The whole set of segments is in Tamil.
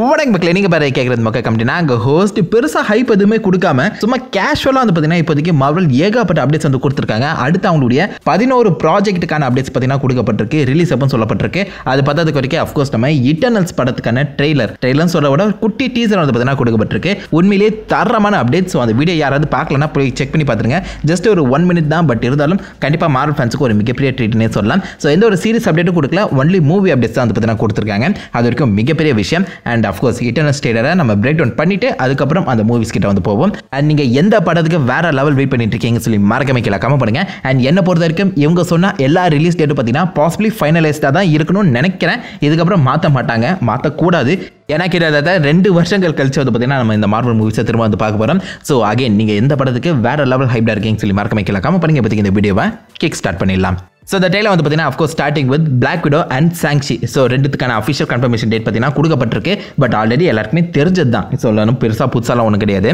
வணக்கம் மக்களே நீங்கள் பாரு கேட்குறது மக்கள் கம்பெனி நாங்கள் ஹோஸ்ட் பெருசாக ஹைப் எதுவுமே கொடுக்காம சும்மா கேஷுவலாக வந்து பார்த்தீங்கன்னா இப்போதைக்கு மார்வல் ஏகப்பட்ட அப்டேட்ஸ் வந்து கொடுத்துருக்காங்க அடுத்து அவங்களுடைய பதினோரு ப்ராஜெக்ட்டுக்கான அப்டேட்ஸ் பார்த்தீங்கன்னா கொடுக்கப்பட்டிருக்கு ரிலீஸ் அப்போ சொல்லப்பட்டிருக்கு அது பார்த்ததுக்கு வரைக்கும் அஃப்கோர்ஸ் நம்ம இட்டர்னல்ஸ் படத்துக்கான ட்ரெய்லர் ட்ரெய்லர்னு சொல்ல விட குட்டி டீசர் வந்து பார்த்தீங்கன்னா கொடுக்கப்பட்டிருக்கு உண்மையிலேயே தரமான அப்டேட்ஸ் அந்த வீடியோ யாராவது பார்க்கலன்னா போய் செக் பண்ணி பார்த்துருங்க ஜஸ்ட் ஒரு ஒன் மினிட் தான் பட் இருந்தாலும் கண்டிப்பாக மார்வல் ஃபேன்ஸுக்கு ஒரு மிகப்பெரிய ட்ரீட்னே சொல்லலாம் ஸோ எந்த ஒரு சீரியஸ் அப்டேட்டும் கொடுக்கல ஒன்லி மூவி அப்டேட்ஸ் தான் வந்து பார்த்தீங்கன்னா கொடுத்துருக்காங்க அது வரைக்கும் மிகப்பெரிய விஷயம் அண்ட் அண்ட் அஃப்கோர்ஸ் இட்டர்னல் ஸ்டேட்டரை நம்ம பிரேக் டவுன் பண்ணிவிட்டு அதுக்கப்புறம் அந்த மூவிஸ் கிட்ட வந்து போவோம் அண்ட் நீங்கள் எந்த படத்துக்கு வேறு லெவல் வெயிட் பண்ணிட்டு இருக்கீங்கன்னு சொல்லி மறக்காம கீழே பண்ணுங்க அண்ட் என்னை பொறுத்த வரைக்கும் இவங்க சொன்னால் எல்லா ரிலீஸ் டேட்டும் பார்த்தீங்கன்னா பாசிபிளி ஃபைனலைஸ்டாக தான் இருக்கணும்னு நினைக்கிறேன் இதுக்கப்புறம் மாற்ற மாட்டாங்க மாற்றக்கூடாது ஏன்னா கிட்டத்தட்ட ரெண்டு வருஷங்கள் கழிச்சு வந்து பார்த்தீங்கன்னா நம்ம இந்த மார்வல் மூவிஸை திரும்ப வந்து பார்க்க போகிறோம் ஸோ அகைன் நீங்கள் எந்த படத்துக்கு வேறு லெவல் ஹைப்டாக இருக்கீங்கன்னு சொல்லி மறக்காம கீழே பண்ணுங்க பற்றி இந்த வீடியோவை கிக் ஸ்டார்ட் பண்ணிடலாம் ஸோ இந்த டேல வந்து பார்த்தீங்கன்னா of course starting with Black Widow and Shang Chi so ரெண்டுத்துக்கான அஃபிஷியல் கன்ஃபர்மேஷன் டேட் பார்த்தீங்கன்னா கொடுக்கப்பட்டிருக்கு பட் ஆல்ரெடி எல்லாருக்குமே தெரிஞ்சது தான் ஸோ ஒன்றும் பெருசாக புதுசாலாம் ஒன்றும் கிடையாது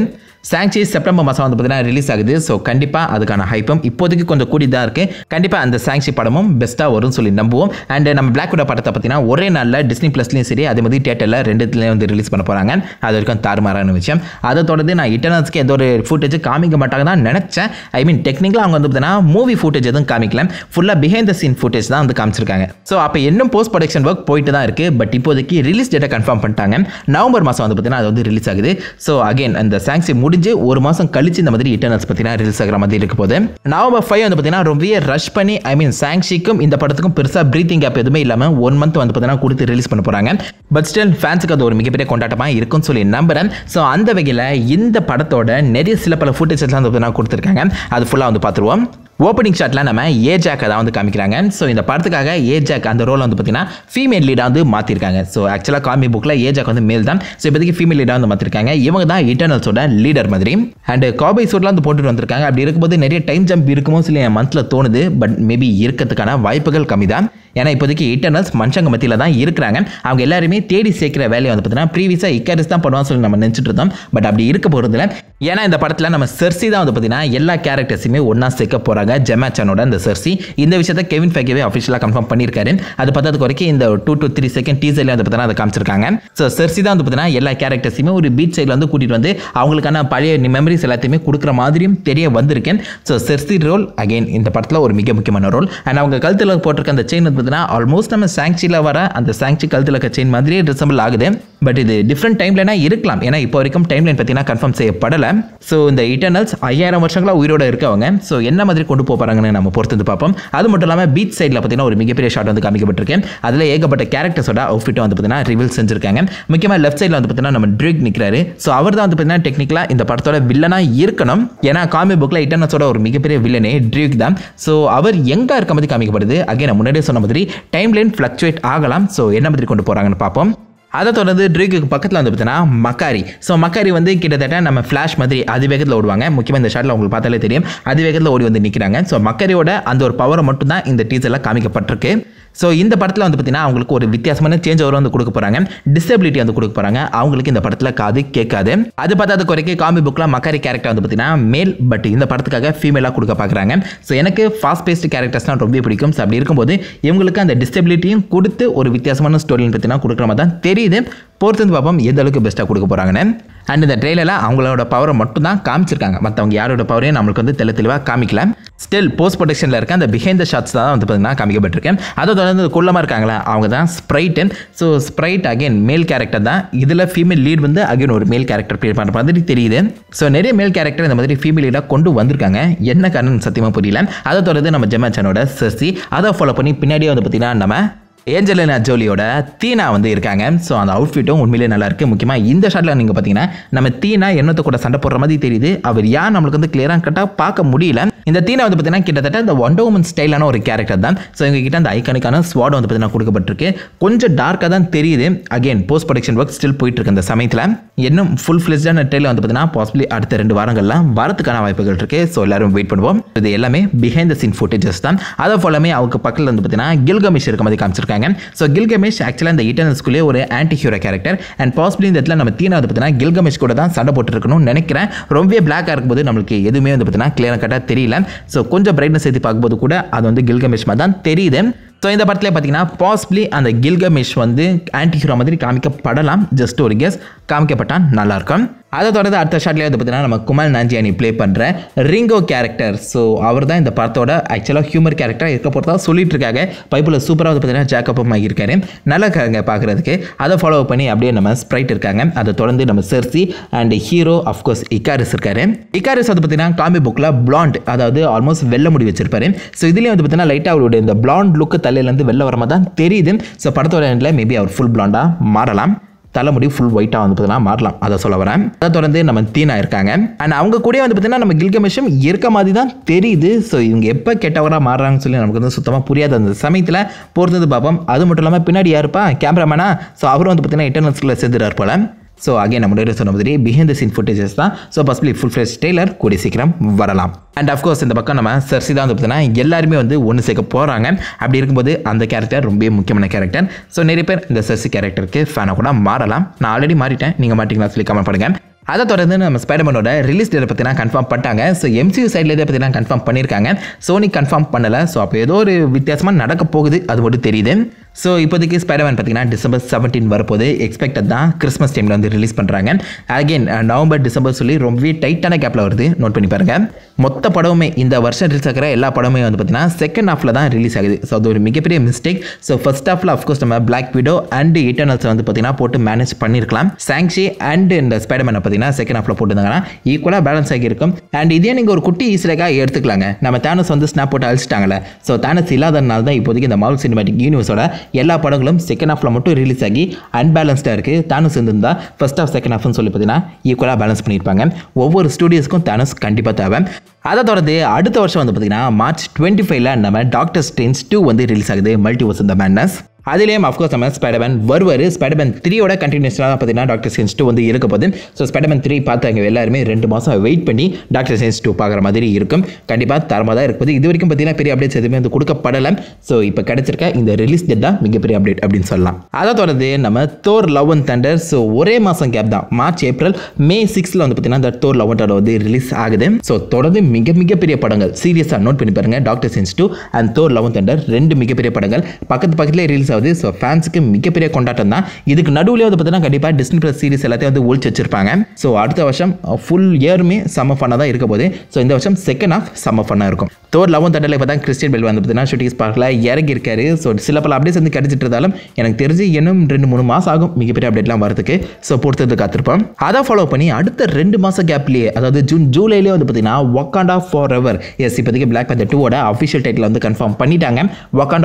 சாங்சி செப்டம்பர் மாதம் வந்து பார்த்தீங்கன்னா ரிலீஸ் ஆகுது ஸோ கண்டிப்பாக அதுக்கான ஹைப்பும் இப்போதைக்கு கொஞ்சம் கூடி தான் இருக்குது கண்டிப்பாக அந்த சாங்சி படமும் பெஸ்ட்டாக வரும்னு சொல்லி நம்புவோம் அண்ட் நம்ம பிளாக் விட படத்தை பார்த்தீங்கன்னா ஒரே நாளில் டிஸ்னி ப்ளஸ்லையும் சரி அதே மாதிரி தேட்டரில் ரெண்டுத்துலேயும் வந்து ரிலீஸ் பண்ண போகிறாங்க அது வரைக்கும் தாறுமாறான விஷயம் அதை தொடர்ந்து நான் இட்டர்னல்ஸ்க்கு எந்த ஒரு ஃபுட்டேஜ் காமிக்க மாட்டாங்க தான் நினச்சேன் ஐ மீன் டெக்னிக்கலாக அவங்க வந்து பார்த்தீங்கன்னா மூவி ஃபுட்டேஜ் எதுவும் காமிக்கல ஃபுல்லாக பிஹைண்ட் த சீன் ஃபுட்டேஜ் தான் வந்து காமிச்சிருக்காங்க ஸோ அப்போ இன்னும் போஸ்ட் ப்ரொடக்ஷன் ஒர்க் போயிட்டு தான் இருக்குது பட் இப்போதைக்கு ரிலீஸ் டேட்டை கன்ஃபார்ம் பண்ணிட்டாங்க நவம்பர் மாதம் வந்து பார்த்தீங்கன்னா அது வந்து ரிலீஸ் ஆகுது ஸோ அகைன் அந்த சாங்ஸி முடிஞ்சு ஒரு மாதம் கழிச்சு இந்த மாதிரி இட்டர்னல்ஸ் பார்த்தீங்கன்னா ரிலீஸ் ஆகிற மாதிரி இருக்க போது நவம்பர் ஃபைவ் வந்து பார்த்தீங்கன்னா ரொம்பவே ரஷ் பண்ணி ஐ மீன் சாங்ஷிக்கும் இந்த படத்துக்கும் பெருசாக ப்ரீத்திங் கேப் எதுவுமே இல்லாமல் ஒன் மந்த் வந்து பார்த்தீங்கன்னா கொடுத்து ரிலீஸ் பண்ண போகிறாங்க பட் ஸ்டில் ஃபேன்ஸுக்கு அது ஒரு மிகப்பெரிய கொண்டாட்டமாக இருக்கும்னு சொல்லி நம்புகிறேன் ஸோ அந்த வகையில் இந்த படத்தோட நிறைய சில பல ஃபுட்டேஜஸ்லாம் வந்து பார்த்தீங்கன்னா கொடுத்துருக்காங்க அது ஃபுல்லாக வந்து பார்த்துருவோம் ஓப்பனிங் ஷாட்டில் நம்ம ஏஜாக்கை தான் வந்து காமிக்கிறாங்க ஸோ இந்த படத்துக்காக ஏஜாக் அந்த ரோல் வந்து பார்த்தீங்கன்னா ஃபீமேல் லீடாக வந்து மாற்றிருக்காங்க ஸோ ஆக்சுவலாக காமி புக்கில் ஏஜாக் வந்து மேல் தான் ஸோ இப்போதைக்கு ஃபீமேல் லீடாக வந்து மாற்றிருக்காங்க இவங்க தான் இன்டர்னல்ஸோட லீடர் மாதிரி அண்ட் காபை சூட்லாம் வந்து போட்டுட்டு வந்திருக்காங்க அப்படி இருக்கும்போது நிறைய டைம் ஜம்ப் இருக்குமோ சொல்லி என் மனசில் தோணுது பட் மேபி இருக்கிறதுக்கான வாய்ப்புகள் கம்மி தான் ஏன்னா இப்போதைக்கு இட்டர்னல்ஸ் மனுஷங்க மத்தியில் தான் இருக்கிறாங்க அவங்க எல்லாருமே தேடி சேர்க்கிற வேலையை வந்து பார்த்தீங்கன்னா ப்ரீவியஸாக இக்காரிஸ் தான் பண்ணுவான்னு சொல்லி நம்ம நினச்சிட்டு இருந்தோம் பட் அப்படி இருக்க போகிறதுல ஏன்னா இந்த படத்தில் நம்ம சர்சி தான் வந்து பார்த்தீங்கன்னா எல்லா கேரக்டர்ஸுமே ஒன்றா சேர்க்க போகிறாங்க ஜெமாச்சானோட அந்த செர்சி இந்த விஷயத்த கெவின் ஃபேக்கியவே அஃபிஷியலாக கன்ஃபார்ம் பண்ணியிருக்காரு அது பார்த்ததுக்கு வரைக்கும் இந்த டூ டு த்ரீ செகண்ட் டீசர்லேயே வந்து பார்த்தீங்கன்னா அதை காமிச்சிருக்காங்க ஸோ சர்சி தான் வந்து பார்த்தீங்கன்னா எல்லா கேரக்டர்ஸையுமே ஒரு பீச் சைடில் வந்து கூட்டிகிட்டு வந்து அவங்களுக்கான பழைய மெமரிஸ் எல்லாத்தையுமே கொடுக்குற மாதிரியும் தெரிய வந்திருக்கேன் ஸோ சர்சி ரோல் அகெயின் இந்த படத்தில் ஒரு மிக முக்கியமான ரோல் அண்ட் அவங்க கழுத்தில் போட்டிருக்க அந்த செயின் வந்து பார்த்தீங்கன்னா ஆல்மோஸ்ட் நம்ம சாங்சியில் வர அந்த சாங்சி கழுத்தில் இருக்க செயின் மாதிரியே ரிசம்பிள் ஆகுது பட் இது டிஃப்ரெண்ட் டைம் லைனாக இருக்கலாம் ஏன்னா இப்போ வரைக்கும் டைம் லைன் பார்த்தீங்கன்னா கன்ஃபார்ம் செய்யப்படலை ஸோ இந்த இட்டர்னல்ஸ் ஐயாயிரம் வருஷங்களாக உயிரோடு இருக்கவங்க ஸோ என்ன மாதிரி கொண்டு போகிறாங்கன்னு நம்ம பொறுத்து வந்து பார்ப்போம் அது மட்டும் இல்லாமல் பீச் சைடில் பார்த்தீங்கன்னா ஒரு மிகப்பெரிய ஷாட் வந்து காமிக்கப்பட்டிருக்கேன் அதில் ஏகப்பட்ட கேரக்டர்ஸோட அவுட்ஃபிட்டை வந்து பார்த்தீங்கன்னா ரிவீல் செஞ்சுருக்காங்க முக்கியமாக லெஃப்ட் சைடில் வந்து பார்த்தீங்கன்னா நம்ம ட்ரிக் நிற்கிறாரு ஸோ அவர் தான் வந்து பார்த்தீங்கன்னா டெக்னிக்கலாக இந்த படத்தோட வில்லனாக இருக்கணும் ஏன்னா காமி புக்கில் இட்டர்னல்ஸோட ஒரு மிகப்பெரிய வில்லனே ட்ரிக் தான் ஸோ அவர் எங்கே இருக்க மாதிரி காமிக்கப்படுது அகே நான் முன்னாடியே சொன்ன மாதிரி டைம் லைன் ஃப்ளக்சுவேட் ஆகலாம் ஸோ என்ன மாதிரி கொண்டு போகிறாங்கன்னு பார்ப்போம் அதை தொடர்ந்து ட்ரீக்கு பக்கத்தில் வந்து பார்த்தீங்கன்னா மக்காரி ஸோ மக்காரி வந்து கிட்டத்தட்ட நம்ம ஃப்ளாஷ் மாதிரி அதிவேகத்தில் ஓடுவாங்க முக்கியமாக இந்த ஷாட்டில் உங்களுக்கு பார்த்தாலே தெரியும் அதிவேகத்தில் ஓடி வந்து நிற்கிறாங்க ஸோ மக்காரியோட அந்த ஒரு பவரை மட்டும் தான் இந்த டீசரில் காமிக்கப்பட்டிருக்கு ஸோ இந்த படத்தில் வந்து பார்த்தீங்கன்னா அவங்களுக்கு ஒரு வித்தியாசமான சேஞ்ச் ஓவர் வந்து கொடுக்க போகிறாங்க டிசபிலிட்டி வந்து கொடுக்க போகிறாங்க அவங்களுக்கு இந்த படத்தில் காது கேட்காது அது பார்த்தாத குறைக்க காமி புக்கில் மக்காரி கேரக்டர் வந்து பார்த்தீங்கன்னா மேல் பட் இந்த படத்துக்காக ஃபீமேலாக கொடுக்க பார்க்குறாங்க ஸோ எனக்கு ஃபாஸ்ட் பேஸ்ட் கேரக்டர்ஸ்லாம் ரொம்ப பிடிக்கும் ஸோ அப்படி இருக்கும்போது இவங்களுக்கு அந்த டிசபிலிட்டியும் கொடுத்து ஒரு வித்தியாசமான ஸ்டோரின்னு பார்த்தீங்கன்னா கொடுக்குற மாதிரி தான் தெரியும் தெரியுது பொறுத்து பார்ப்போம் எந்த அளவுக்கு பெஸ்ட்டாக கொடுக்க போகிறாங்கன்னு அண்ட் இந்த ட்ரெயிலரில் அவங்களோட பவரை மட்டும் தான் காமிச்சிருக்காங்க மற்றவங்க யாரோட பவரையும் நம்மளுக்கு வந்து தெளி தெளிவாக காமிக்கல ஸ்டில் போஸ்ட் ப்ரொடக்ஷனில் இருக்க அந்த பிஹைண்ட் த ஷாட்ஸ் தான் வந்து பார்த்திங்கன்னா காமிக்கப்பட்டிருக்கேன் அதை தொடர்ந்து குள்ளமாக இருக்காங்களா அவங்க தான் sprite so sprite again male character தான் இதில் ஃபீமேல் லீட் வந்து அகைன் ஒரு மேல் கேரக்டர் ப்ளே பண்ணுற மாதிரி தெரியுது ஸோ நிறைய மேல் கேரக்டர் இந்த மாதிரி ஃபீமேல் லீடாக கொண்டு வந்திருக்காங்க என்ன காரணம் சத்தியமாக புரியல அதை தொடர்ந்து நம்ம ஜெமாச்சனோட சர்சி அதை ஃபாலோ பண்ணி பின்னாடியே வந்து பார்த்திங்கன்னா நம்ம ஏஞ்சலினா ஜோலியோட தீனா வந்து இருக்காங்க ஸோ அந்த அவுட்ஃபிட்டும் உண்மையிலே நல்லா இருக்குது முக்கியமாக இந்த ஷாட்டில் நீங்கள் பார்த்தீங்கன்னா நம்ம தீனா எண்ணத்தை கூட சண்டை போடுற மாதிரி தெரியுது அவர் யார் நம்மளுக்கு வந்து கிளியராக கட்டாக பார்க்க முடியல இந்த தீனை வந்து பார்த்தீங்கன்னா கிட்டத்தட்ட இந்த ஒண்டர் உமன் ஸ்டைலான ஒரு கேரக்டர் தான் ஸோ எங்கள் கிட்டே அந்த ஐக்கானிக்கான ஸ்வாட் வந்து பார்த்தீங்கன்னா கொடுக்கப்பட்டிருக்கு கொஞ்சம் டார்க்காக தான் தெரியுது again post production work still போயிட்டு இருக்கு அந்த சமயத்தில் இன்னும் ஃபுல் ஃபிளெஜான ட்ரெயில் வந்து பார்த்தீங்கன்னா பாசிபிளி அடுத்த ரெண்டு வாரங்கள்லாம் வரதுக்கான வாய்ப்புகள் இருக்கு ஸோ எல்லாரும் வெயிட் பண்ணுவோம் இது எல்லாமே பிஹைண்ட் த சீன் ஃபுட்டேஜஸ் தான் அதை போலமே அவங்க பக்கத்தில் வந்து பார்த்தீங்கன்னா கில்கமேஷ் இருக்க மாதிரி காமிச்சிருக்காங்க ஸோ கில்கமேஷ் ஆக்சுவலாக இந்த இட்டர்னல் ஸ்கூலே ஒரு anti hero character and possibly இந்த இடத்துல நம்ம தீனா வந்து பார்த்தீங்கன்னா கில்கமேஷ் கூட தான் சண்டை போட்டுருக்கணும்னு நினைக்கிறேன் ரொம்பவே பிளாக்காக இருக்கும்போது நம்மளுக்கு எதுவுமே வந்து பார்த்தீங்கன்னா கிளியர் கட்டாக தெரியல ஸோ கொஞ்சம் பிரைட்னஸ் சேர்த்து பார்க்கும்போது கூட அது வந்து கில்கமிஷ் மாதிரி தான் தெரியுது ஸோ இந்த படத்தில் பார்த்தீங்கன்னா பாசிபிளி அந்த கில்கமிஷ் வந்து ஆன்டி ஹீரோ மாதிரி காமிக்கப்படலாம் ஜஸ்ட் ஒரு கெஸ் காமிக்கப்பட்டால் நல்லாயிருக்கும் அதை தொடர்ந்து அடுத்த ஷாட்லேயே வந்து பார்த்தீங்கன்னா நம்ம குமால் நாஞ்சியானி ப்ளே பண்ணுற ரிங்கோ கேரக்டர் ஸோ அவர் தான் இந்த படத்தோட ஆக்சுவலாக ஹியூமர் கேரக்டராக இருக்க போகிறதா சொல்லிட்டு இருக்காங்க பைப்பில் சூப்பராக வந்து பார்த்தீங்கன்னா ஜாக்கப் ஆகியிருக்காரு நல்லா இருக்காங்க பார்க்குறதுக்கு அதை ஃபாலோ பண்ணி அப்படியே நம்ம ஸ்ப்ரைட் இருக்காங்க அதை தொடர்ந்து நம்ம Sersi and hero of course Ikaris இருக்காரு இக்காரிஸ் வந்து பார்த்தீங்கன்னா காமி புக்கில் பிளாண்ட் அதாவது ஆல்மோஸ்ட் வெள்ள முடி வச்சிருப்பாரு ஸோ இதுலேயும் வந்து பார்த்தீங்கன்னா லைட்டாக அவருடைய இந்த பிளாண்ட் லுக்கு தலையிலேருந்து வெளில வரமாதான் தான் தெரியுது ஸோ படத்தோட எண்டில் மேபி அவர் ஃபுல் பிளாண்டாக மாறலாம் தலைமுடி ஃபுல் ஒயிட்டாக வந்து பார்த்தீங்கன்னா மாறலாம் அதை சொல்ல வரேன் அதை தொடர்ந்து நம்ம தீனா இருக்காங்க அண்ட் அவங்க கூட வந்து பார்த்தீங்கன்னா நம்ம கில்கமேஷம் இருக்க மாதிரி தான் தெரியுது ஸோ இவங்க எப்போ கெட்டவராக மாறுறாங்கன்னு சொல்லி நமக்கு வந்து சுத்தமாக புரியாத அந்த சமயத்தில் பொறுத்தது பார்ப்போம் அது மட்டும் இல்லாமல் பின்னாடி யாருப்பா கேமராமேனா ஸோ அவரும் வந்து பார்த்தீங்கன்னா இன்டர்னல்ஸில் சேர்ந்துட்டார் போல் ஸோ அகைன் நம்ம சொன்ன மாதிரி பிஹைண்ட் த சீன் ஃபுட்டேஜஸ் தான் so possibly full fresh trailer கூடிய சீக்கிரம் வரலாம் அண்ட் அஃப்கோர்ஸ் இந்த பக்கம் நம்ம சர்சி தான் வந்து பார்த்தீங்கன்னா எல்லாருமே வந்து ஒன்று சேர்க்க போகிறாங்க அப்படி இருக்கும்போது அந்த கேரக்டர் ரொம்ப முக்கியமான கேரக்டர் ஸோ நிறைய பேர் இந்த சர்சி கேரக்டருக்கு ஃபேனாக கூட மாறலாம் நான் ஆல்ரெடி மாறிட்டேன் நீங்கள் மாட்டிங்களா சொல்லி கமெண்ட் பண்ணுங்கள் அதை தொடர்ந்து நம்ம ஸ்பைடர்மேனோட ரிலீஸ் டேட் பற்றினா கன்ஃபார்ம் பண்ணிட்டாங்க ஸோ எம்சியு சைடில் இதை பற்றிலாம் கன்ஃபார்ம் பண்ணியிருக்காங்க சோனி கன்ஃபார்ம் பண்ணலை ஸோ அப்போ ஏதோ ஒரு வித்தியாசமாக நடக்க போகுது அது மட்டும் தெரியுது ஸோ இப்போதைக்கு ஸ்பைடர்மேன் பார்த்தீங்கன்னா டிசம்பர் செவன்டீன் வரப்போது எக்ஸ்பெக்டட் தான் கிறிஸ்மஸ் டைமில் வந்து ரிலீஸ் பண்ணுறாங்க அகெயின் நவம்பர் டிசம்பர் சொல்லி ரொம்பவே டைட்டான கேப்பில் வருது நோட் பண்ணி பாருங்கள் மொத்த படமுமே இந்த வருஷம் ரிலீஸ் ஆகிற எல்லா படமுமே வந்து பார்த்தீங்கன்னா செகண்ட் ஹாஃபில் தான் ரிலீஸ் ஆகுது ஸோ அது ஒரு மிகப்பெரிய மிஸ்டேக் ஸோ ஃபர்ஸ்ட் ஹாஃபில் அஃப்கோர்ஸ் நம்ம பிளாக் விடோ அண்ட் இட்டர்னல்ஸ் வந்து பார்த்தீங்கன்னா போட்டு மேனேஜ் பண்ணியிருக்கலாம் சாங்ஷி அண்ட் இந்த ஸ்பைடர்மேனை பார்த்தீங்கன்னா செகண்ட் ஹாஃபில் போட்டுருந்தாங்கன்னா ஈக்குவலாக பேலன்ஸ் ஆகியிருக்கும் அண்ட் இதே நீங்கள் ஒரு குட்டி ஈஸியாக எடுத்துக்கலாங்க நம்ம தேனஸ் வந்து ஸ்னாப் போட்டு அழிச்சிட்டாங்களே ஸோ தேனஸ் இல்லாதனால தான் இப்போதைக்கு இந்த மால் சினிமாட்டிக் யூனிவர்ஸோட எல்லா படங்களும் செகண்ட் ஹாஃபில் மட்டும் ரிலீஸ் ஆகி அன்பேலன்ஸ்டாக இருக்குது தனுஸ் இருந்திருந்தால் ஃபஸ்ட் ஆஃப் செகண்ட் ஹாஃப்னு சொல்லி பார்த்தீங்கன்னா ஈக்குவலாக பேலன்ஸ் பண்ணியிருப்பாங்க ஒவ்வொரு ஸ்டூடியோஸ்க்கும் தனுஸ் கண்டிப்பாக தேவை அதை தொடர்ந்து அடுத்த வருஷம் வந்து பார்த்திங்கன்னா மார்ச் டுவெண்ட்டி ஃபைவ்ல நம்ம டாக்டர் ஸ்டேன்ஸ் டூ வந்து ரிலீஸ் ஆகுது மல்டிவர்ஸ் இந்த மேட்னஸ் அதுலேயும் அஃப்கோர்ஸ் நம்ம ஸ்பைடர்மேன் வருவார் ஸ்பைடர்மேன் த்ரீயோட கண்டினியூஸ்லாம் பார்த்தீங்கன்னா டாக்டர் சென்ஸ் டூ வந்து இருக்க போது ஸோ ஸ்பைடர்மேன் த்ரீ பார்த்தாங்க எல்லாருமே ரெண்டு மாதம் வெயிட் பண்ணி டாக்டர் சென்ஸ் டூ பார்க்குற மாதிரி இருக்கும் கண்டிப்பாக தரமாக தான் போது இது வரைக்கும் பார்த்தீங்கன்னா பெரிய அப்டேட்ஸ் எதுவுமே வந்து கொடுக்கப்படலை ஸோ இப்போ கிடச்சிருக்க இந்த ரிலீஸ் டேட் தான் மிகப்பெரிய அப்டேட் அப்படின்னு சொல்லலாம் அதை தொடர்ந்து நம்ம Thor Love and Thunder so ஒரே மாதம் கேப் தான் மார்ச் ஏப்ரல் மே சிக்ஸில் வந்து பார்த்தீங்கன்னா இந்த தோர் லவ் அண்ட் வந்து ரிலீஸ் ஆகுது ஸோ தொடர்ந்து மிக மிகப்பெரிய படங்கள் சீரியஸாக நோட் பண்ணி பாருங்கள் Doctor Strange two and Thor Love and Thunder ரெண்டு மிகப்பெரிய படங்கள் பக்கத்து பக்கத்துலேயே ரிலீஸ் அதாவது ஸோ ஃபேன்ஸுக்கு மிகப்பெரிய கொண்டாட்டம் தான் இதுக்கு நடுவில் வந்து பார்த்தீங்கன்னா கண்டிப்பாக டிஸ்னி ப்ளஸ் சீரிஸ் எல்லாத்தையும் வந்து ஒழிச்சு வச்சிருப்பாங்க ஸோ அடுத்த வருஷம் ஃபுல் இயருமே சம்ம ஃபன்னாக தான் இருக்க போது ஸோ இந்த வருஷம் செகண்ட் ஆஃப் சம்ம ஃபன்னாக இருக்கும் தோர் லவன் தண்டலை இப்போ தான் கிறிஸ்டின் பெல் வந்து பார்த்தீங்கன்னா ஷூட்டிங் ஸ்பார்க்கில் இறங்கி இருக்காரு ஸோ சில பல அப்டேட்ஸ் வந்து கிடைச்சிட்டு இருந்தாலும் எனக்கு தெரிஞ்சு இன்னும் ரெண்டு மூணு மாதம் ஆகும் மிகப்பெரிய அப்டேட்லாம் வரதுக்கு ஸோ பொறுத்தது காத்திருப்போம் அதை ஃபாலோ பண்ணி அடுத்த ரெண்டு மாதம் கேப்லேயே அதாவது ஜூன் ஜூலைலேயே வந்து பார்த்தீங்கன்னா ஒக்காண்டா ஃபார் எவர் எஸ் இப்போதைக்கு பிளாக் பேந்தர் டூவோட அஃபிஷியல் டைட்டில் வந்து கன்ஃபார்ம் பண்ணிட்டாங்க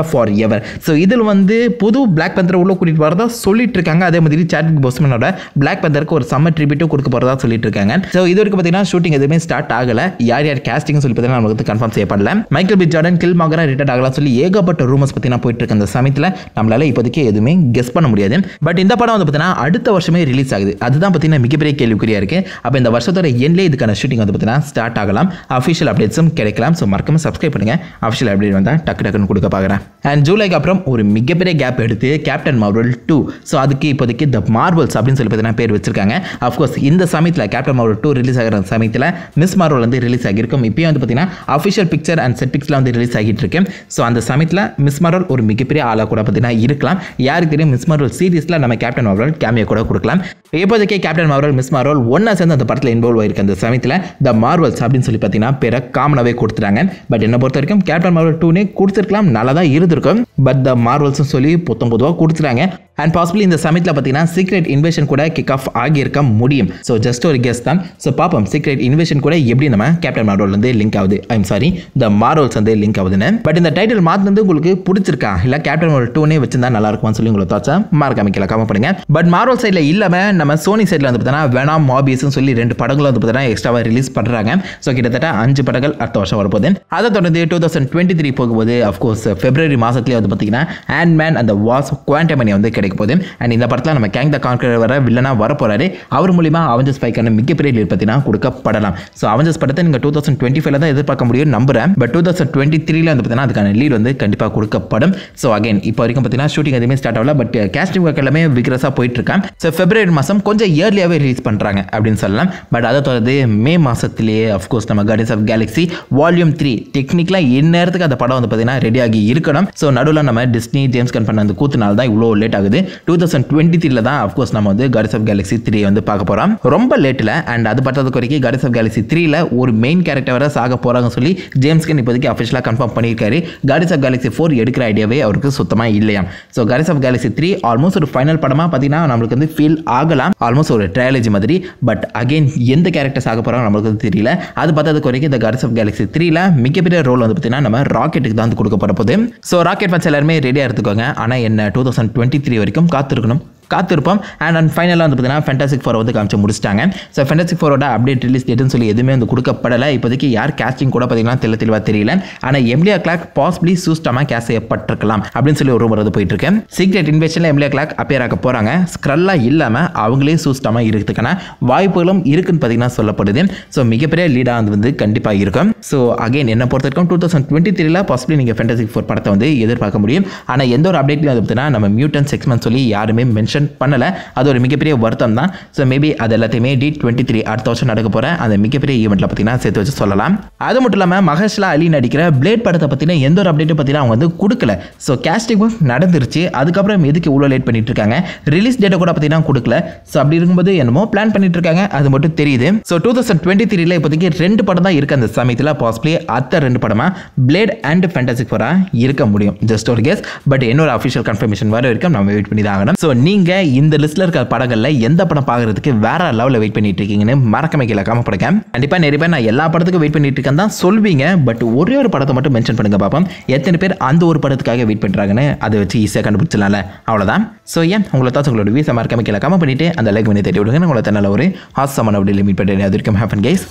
ஆஃப் ஃபார் எவர் ஸோ இதில் வந்து புது பிளாக் பந்தரை உள்ளே கூட்டிகிட்டு வரதா சொல்லிட்டு இருக்காங்க அதே மாதிரி சாட்விக் போஸ்மனோட பிளாக் பந்தருக்கு ஒரு சம்மர் ட்ரிபியூட்டும் கொடுக்க போகிறதா சொல்லிட்டு இருக்காங்க ஸோ இது வரைக்கும் பார்த்தீங்கன்னா ஷூட்டிங் எதுவுமே ஸ்டார்ட் ஆகலை யார் யார் கேஸ்டிங் சொல்லி பார்த்தீங்கன்னா நமக்கு கன்ஃபார்ம் செய்யப்படல Michael B Jordan Killmonger returned ஆகலாம் சொல்லி ஏகப்பட்ட ரூமர்ஸ் பார்த்தீங்கன்னா போயிட்டு இருக்க அந்த சமயத்தில் நம்மளால இப்போதைக்கு எதுவுமே கெஸ் பண்ண முடியாது பட் இந்த படம் வந்து பார்த்தீங்கன்னா அடுத்த வருஷமே ரிலீஸ் ஆகுது அதுதான் பார்த்தீங்கன்னா மிகப்பெரிய கேள்விக்குறியா இருக்கு அப்போ இந்த வருஷத்தோட எண்ணிலே இதுக்கான ஷூட்டிங் வந்து பார்த்தீங்கன்னா ஸ்டார்ட் ஆகலாம் அஃபிஷியல் அப்டேட்ஸும் கிடைக்கலாம் ஸோ மறக்காம சப்ஸ்கிரைப் பண்ணுங்க அஃபிஷியல் அப்டேட் வந்தால் டக்கு டக்குன்னு கொடுக்க பார்க்குறேன் அண்ட் ஜூலைக்கு அப்புறம் ஒரு மிகப்பெரிய பெரிய கேப் எடுத்து கேப்டன் மார்வல் டூ ஸோ அதுக்கு இப்போதைக்கு த மார்வல்ஸ் அப்படின்னு சொல்லி பார்த்தா பேர் வச்சிருக்காங்க அஃப்கோர்ஸ் இந்த சமயத்தில் கேப்டன் மார்வல் டூ ரிலீஸ் ஆகிற சமயத்தில் மிஸ் மார்வல் வந்து ரிலீஸ் ஆகியிருக்கும் இப்போயும் வந்து பார்த்தீங்கன்னா அஃபிஷியல் பிக்சர் அண்ட் செட் பிக்ஸ்லாம் வந்து ரிலீஸ் ஆகிட்டு இருக்கு ஸோ அந்த சமயத்தில் மிஸ் மார்வல் ஒரு மிகப்பெரிய ஆளாக கூட பார்த்தீங்கன்னா இருக்கலாம் யாருக்கு தெரியும் மிஸ் மார்வல் சீரீஸில் நம்ம கேப்டன் மார்வல் கேமியை கூட கொடுக்கலாம் இப்போதைக்கு கேப்டன் மார்வல் மிஸ் மார்வல் ஒன்றா சேர்ந்து அந்த படத்தில் இன்வால்வ் ஆகிருக்க அந்த சமயத்தில் த மார்வல்ஸ் அப்படின்னு சொல்லி பார்த்தீங்கன்னா பிற காமனாகவே கொடுத்துட்டாங்க பட் என்னை பொறுத்த வரைக்கும் கேப்டன் மார்வல் டூனே கொடுத்துருக்கலாம் நல்லா தான் இருந்திருக்கும் பட் த மார்வல்ஸும் சொல்லி பொத்தொம்பதுவா கொடுத்துறாங்க அண்ட் பாசிபிளி இந்த சமயத்தில் பார்த்தீங்கன்னா சீக்ரெட் இன்வெஷன் கூட கிக் ஆஃப் ஆகியிருக்க முடியும் ஸோ ஜஸ்ட் ஒரு கெஸ்ட் தான் ஸோ பார்ப்போம் சீக்ரெட் இன்வெஷன் கூட எப்படி நம்ம கேப்டன் மார்வல் வந்து லிங்க் ஆகுது ஐம் சாரி த மார்வல்ஸ் வந்து லிங்க் ஆகுதுன்னு பட் இந்த டைட்டில் மாற்றினது உங்களுக்கு பிடிச்சிருக்கா இல்லை கேப்டன் மார்வல் டூனே வச்சிருந்தா நல்லா இருக்கும்னு சொல்லி உங்களை தாச்சா மார்க் அமைக்கல கமெண்ட் பண்ணுங்க பட் மார்வல் சைடில் இல்லாமல் நம்ம சோனி சைடில் வந்து பார்த்தீங்கன்னா வேணாம் மாபிஸ்ன்னு சொல்லி ரெண்டு படங்களும் வந்து பார்த்தீங்கன்னா எக்ஸ்ட்ராவாக ரிலீஸ் பண்ணுறாங்க ஸோ கிட்டத்தட்ட அஞ்சு படங்கள் அடுத்த வருஷம் வரப்போகுது அதை தொடர்ந்து டூ தௌசண்ட் டுவெண்ட்டி த்ரீ போகும்போது அஃப்கோர்ஸ் பிப்ரவரி மாதத்துலேயே வந்து பார்த்தீங்கன்னா அண்ட் மேன் அந்த வாஸ் குவாண்டமனி வந்து கிடைக்க போகுது அண்ட் இந்த படத்தில் நம்ம கேங் த கான்கர் வர வில்லனாக வரப்போறாரு அவர் மூலிமா அவஞ்சஸ் பைக்கான மிகப்பெரிய லீட் பார்த்தீங்கன்னா கொடுக்கப்படலாம் ஸோ அவஞ்சஸ் படத்தை நீங்கள் டூ தௌசண்ட் டுவெண்ட்டி ஃபைவ்ல தான் எதிர்பார்க்க முடியும் நம்புறேன் பட் டூ தௌசண்ட் டுவெண்ட்டி த்ரீல வந்து பார்த்தீங்கன்னா அதுக்கான லீட் வந்து கண்டிப்பாக கொடுக்கப்படும் ஸோ அகைன் இப்போ வரைக்கும் பார்த்தீங்கன்னா ஷூட்டிங் எதுவுமே ஸ்டார்ட் ஆகல பட் கேஸ்டிங் ஒர்க் எல்லாமே விக்ரஸாக போயிட்டு இருக்கேன் ஸோ பிப்ரவரி மாதம் கொஞ்சம் இயர்லியாகவே ரிலீஸ் பண்ணுறாங்க அப்படின்னு சொல்லலாம் பட் அதை தொடர்ந்து மே மாதத்துலேயே அஃப்கோர்ஸ் நம்ம Guardians of Galaxy volume three டெக்னிக்கலாக இந்நேரத்துக்கு அந்த படம் வந்து பார்த்தீங்கன்னா ரெடி ஆகி இருக்கணும் ஸோ நடுவில் நம்ம டிஸ்னி ஜேம்ஸ் கன் பண்ண அந்த கூத்துனால தான் இவ்வளோ லேட் ஆகுது டூ தௌசண்ட் டுவெண்ட்டி த்ரீல தான் அஃப்கோர்ஸ் நம்ம வந்து கட்ஸ் ஆஃப் கேலக்சி த்ரீ வந்து பார்க்க போகிறோம் ரொம்ப லேட்டில் அண்ட் அது பார்த்தது வரைக்கும் கட்ஸ் ஆஃப் கேலக்ஸி த்ரீல ஒரு மெயின் கேரக்டர் வர சாக போகிறாங்கன்னு சொல்லி ஜேம்ஸ் கன் இப்போதைக்கு அஃபிஷியலாக கன்ஃபார்ம் பண்ணியிருக்காரு கட்ஸ் ஆஃப் கேலக்ஸி ஃபோர் எடுக்கிற ஐடியாவே அவருக்கு சுத்தமாக இல்லையா so Guardians of Galaxy three almost ஒரு ஃபைனல் படமாக பார்த்தீங்கன்னா நம்மளுக்கு வந்து ஃபீல் ஆகலாம் ஆல்மோஸ்ட் ஒரு ட்ரையாலஜி மாதிரி பட் அகெயின் எந்த கேரக்டர்ஸ் ஆக போகிறாங்க நம்மளுக்கு வந்து தெரியல அது பார்த்தது வரைக்கும் இந்த கட்ஸ் ஆஃப் கேலக்ஸி த்ரீல மிகப்பெரிய ரோல் வந்து பார்த்தீங்கன்னா நம்ம ராக்கெட்டுக்கு தான் வந்து கொடுக்க போகிற போது ஸோ ராக்கெட் ஃபேன்ஸ் எல்லாருமே ரெடியாக எடுத்துக்கோங்க ஆனால் என்ன டூ தௌசண்ட் டுவெண்ட்டி த்ரீ வரைக்கும் காத்திருக்கணும் காத்திருப்போம் அண்ட் அண்ட் ஃபைனலாக வந்து பார்த்தீங்கன்னா ஃபென்டாசிக் ஃபோர் வந்து காமிச்சு முடிச்சிட்டாங்க ஸோ ஃபென்டாசிக் ஃபோரோட அப்டேட் ரிலீஸ் டேட்டுன்னு சொல்லி எதுவுமே வந்து கொடுக்கப்படலை இப்போதைக்கு யார் கேஸ்டிங் கூட பார்த்தீங்கன்னா தெளிவு தெளிவாக தெரியல ஆனால் எம்லியா கிளாக் பாசிபிளி சூஸ்டமாக கேஸ் செய்யப்பட்டிருக்கலாம் அப்படின்னு சொல்லி ஒரு முறை போயிட்டு இருக்கேன் சீக்ரெட் இன்வெஷனில் எம்லியா கிளாக் அப்பேர் ஆக போகிறாங்க ஸ்க்ரல்லாக இல்லாமல் அவங்களே சூஸ்டமாக இருக்கிறதுக்கான வாய்ப்புகளும் இருக்குன்னு பார்த்தீங்கன்னா சொல்லப்படுது ஸோ மிகப்பெரிய லீடாக வந்து வந்து கண்டிப்பாக இருக்கும் ஸோ அகைன் என்ன பொறுத்த வரைக்கும் டூ தௌசண்ட் டுவெண்ட்டி த்ரீல பாசிபிளி நீங்கள் ஃபென்டாசிக் ஃபோர் படத்தை வந்து எதிர்பார்க்க முடியும் ஆனால் எந்த ஒரு அப்டேட்லையும் வந்து பார்த்தீங்கன்னா நம்ம மியூட்டன் செக்ஸ்மென்ட் சொல்லி யாருமே மென்ஷன் மென்ஷன் பண்ணலை அது ஒரு மிகப்பெரிய வருத்தம் தான் ஸோ மேபி அது எல்லாத்தையுமே டி டுவெண்ட்டி த்ரீ அடுத்த வருஷம் நடக்க போகிற அந்த மிகப்பெரிய ஈவெண்ட்டில் பார்த்தீங்கன்னா சேர்த்து வச்சு சொல்லலாம் அது மட்டும் இல்லாமல் மகேஷ்லா அலி நடிக்கிற பிளேட் படத்தை பற்றின எந்த ஒரு அப்டேட்டும் பார்த்தீங்கன்னா அவங்க வந்து கொடுக்கல ஸோ கேஸ்டிங் ஒர்க் நடந்துருச்சு அதுக்கப்புறம் எதுக்கு இவ்வளோ லேட் பண்ணிட்டு இருக்காங்க ரிலீஸ் டேட்டை கூட பார்த்தீங்கன்னா கொடுக்கல ஸோ அப்படி இருக்கும்போது என்னமோ பிளான் பண்ணிட்டு இருக்காங்க அது மட்டும் தெரியுது ஸோ டூ தௌசண்ட் டுவெண்ட்டி த்ரீல இப்போதைக்கு ரெண்டு படம் தான் இருக்கு அந்த சமயத்தில் பாசிபிளி அத்த ரெண்டு படமா பிளேட் அண்ட் ஃபேண்டசிக் ஃபோரா இருக்க முடியும் ஜஸ்ட் ஒரு கேஸ் பட் இன்னொரு அஃபிஷியல் கன்ஃபர்மேஷன் வர வரைக்கும் நம்ம வெயிட் பண்ணி தான் ஆகணும் ஸோ நீங்க நீங்கள் இந்த லிஸ்ட்டில் இருக்கிற படங்களில் எந்த படம் பார்க்குறதுக்கு வேற லெவலில் வெயிட் பண்ணிட்டு இருக்கீங்கன்னு மறக்காம கீழே காமப்படுங்க கண்டிப்பாக நிறைய பேர் நான் எல்லா படத்துக்கும் வெயிட் பண்ணிட்டு இருக்கேன் தான் சொல்வீங்க பட் ஒரே ஒரு படத்தை மட்டும் மென்ஷன் பண்ணுங்க பார்ப்போம் எத்தனை பேர் அந்த ஒரு படத்துக்காக வெயிட் பண்ணுறாங்கன்னு அதை வச்சு ஈஸியாக கண்டுபிடிச்சலாம்ல அவ்வளோதான் ஸோ ஏன் உங்களை தான் உங்களோட வீசை மறக்க கீழே காம பண்ணிட்டு அந்த லைக் பண்ணி தேடி விடுங்க உங்களை தன்னால் ஒரு ஹாஸ்டமான அப்படி லிமிட் பண்ணி அது வரைக்கும் ஹேப்பன் கேஸ்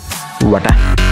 வாட்டா